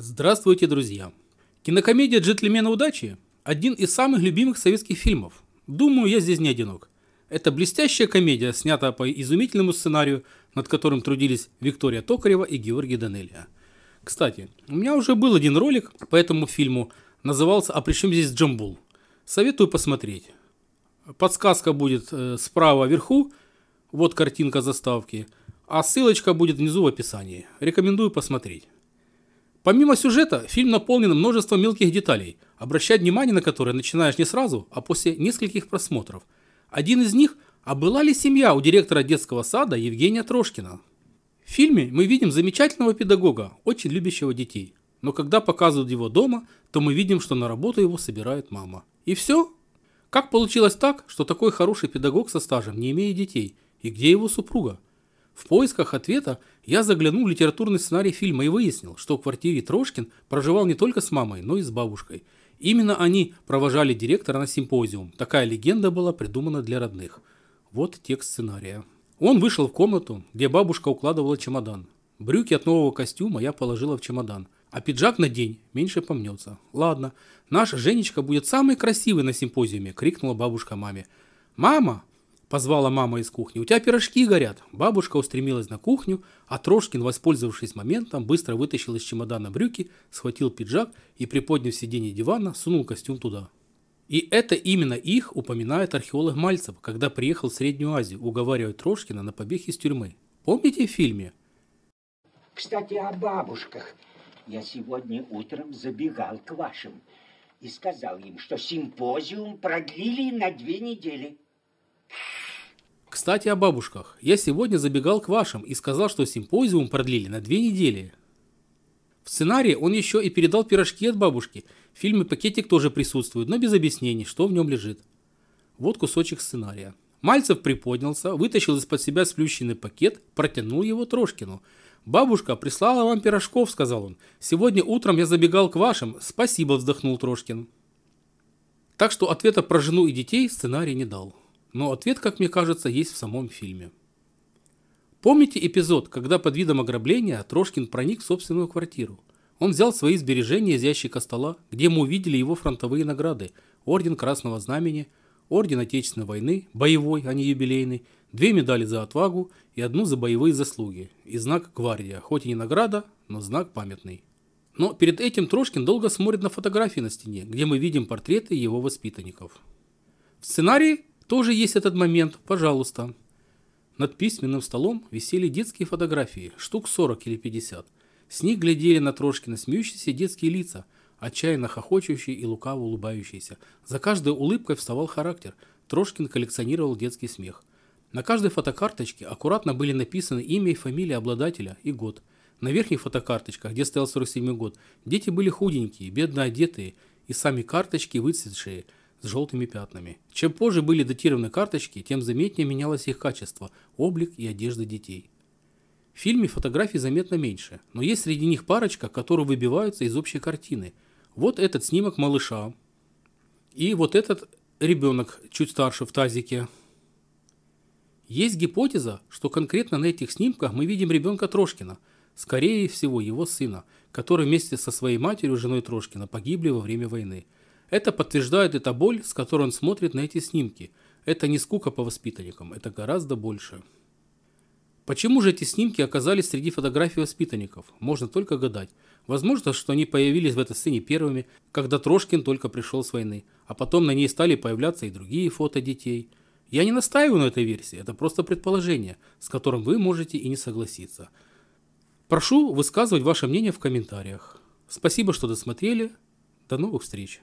Здравствуйте, друзья! Кинокомедия «Джентльмены удачи» – один из самых любимых советских фильмов. Думаю, я здесь не одинок. Это блестящая комедия, снята по изумительному сценарию, над которым трудились Виктория Токарева и Георгий Данелия. Кстати, у меня уже был один ролик по этому фильму, назывался «А при чем здесь Джамбул?». Советую посмотреть. Подсказка будет э, справа вверху, вот картинка заставки, а ссылочка будет внизу в описании. Рекомендую посмотреть. Помимо сюжета, фильм наполнен множеством мелких деталей, обращать внимание на которые начинаешь не сразу, а после нескольких просмотров. Один из них – а была ли семья у директора детского сада Евгения Трошкина? В фильме мы видим замечательного педагога, очень любящего детей. Но когда показывают его дома, то мы видим, что на работу его собирает мама. И все? Как получилось так, что такой хороший педагог со стажем не имеет детей? И где его супруга? В поисках ответа я заглянул в литературный сценарий фильма и выяснил, что в квартире Трошкин проживал не только с мамой, но и с бабушкой. Именно они провожали директора на симпозиум. Такая легенда была придумана для родных. Вот текст сценария. Он вышел в комнату, где бабушка укладывала чемодан. Брюки от нового костюма я положила в чемодан. А пиджак на день меньше помнется. Ладно, наша Женечка будет самой красивой на симпозиуме, крикнула бабушка маме. Мама, позвала мама из кухни. «У тебя пирожки горят!» Бабушка устремилась на кухню, а Трошкин, воспользовавшись моментом, быстро вытащил из чемодана брюки, схватил пиджак и, приподняв сиденье дивана, сунул костюм туда. И это именно их упоминает археолог Мальцев, когда приехал в Среднюю Азию уговаривая Трошкина на побег из тюрьмы. Помните в фильме? Кстати, о бабушках. Я сегодня утром забегал к вашим и сказал им, что симпозиум продлили на две недели. Кстати, о бабушках. Я сегодня забегал к вашим и сказал, что симпозиум продлили на две недели. В сценарии он еще и передал пирожки от бабушки. В фильме пакетик тоже присутствует, но без объяснений, что в нем лежит. Вот кусочек сценария. Мальцев приподнялся, вытащил из-под себя сплющенный пакет, протянул его Трошкину. «Бабушка прислала вам пирожков», — сказал он. «Сегодня утром я забегал к вашим. Спасибо», — вздохнул Трошкин. Так что ответа про жену и детей сценарий не дал. Но ответ, как мне кажется, есть в самом фильме. Помните эпизод, когда под видом ограбления Трошкин проник в собственную квартиру? Он взял свои сбережения из ящика стола, где мы увидели его фронтовые награды – Орден Красного Знамени, Орден Отечественной войны, боевой, а не юбилейный, две медали за отвагу и одну за боевые заслуги, и знак «Гвардия», хоть и не награда, но знак памятный. Но перед этим Трошкин долго смотрит на фотографии на стене, где мы видим портреты его воспитанников. В сценарии тоже есть этот момент, пожалуйста». Над письменным столом висели детские фотографии, штук 40 или 50. С них глядели на Трошкина смеющиеся детские лица, отчаянно хохочущие и лукаво улыбающиеся. За каждой улыбкой вставал характер. Трошкин коллекционировал детский смех. На каждой фотокарточке аккуратно были написаны имя и фамилия обладателя и год. На верхних фотокарточках, где стоял 47 год, дети были худенькие, бедно одетые, и сами карточки выцветшие – с желтыми пятнами. Чем позже были датированы карточки, тем заметнее менялось их качество, облик и одежда детей. В фильме фотографий заметно меньше, но есть среди них парочка, которые выбиваются из общей картины. Вот этот снимок малыша. И вот этот ребенок чуть старше в тазике. Есть гипотеза, что конкретно на этих снимках мы видим ребенка Трошкина, скорее всего его сына, который вместе со своей матерью, женой Трошкина, погибли во время войны – это подтверждает эта боль, с которой он смотрит на эти снимки. Это не скука по воспитанникам, это гораздо больше. Почему же эти снимки оказались среди фотографий воспитанников? Можно только гадать. Возможно, что они появились в этой сцене первыми, когда Трошкин только пришел с войны, а потом на ней стали появляться и другие фото детей. Я не настаиваю на этой версии, это просто предположение, с которым вы можете и не согласиться. Прошу высказывать ваше мнение в комментариях. Спасибо, что досмотрели. До новых встреч.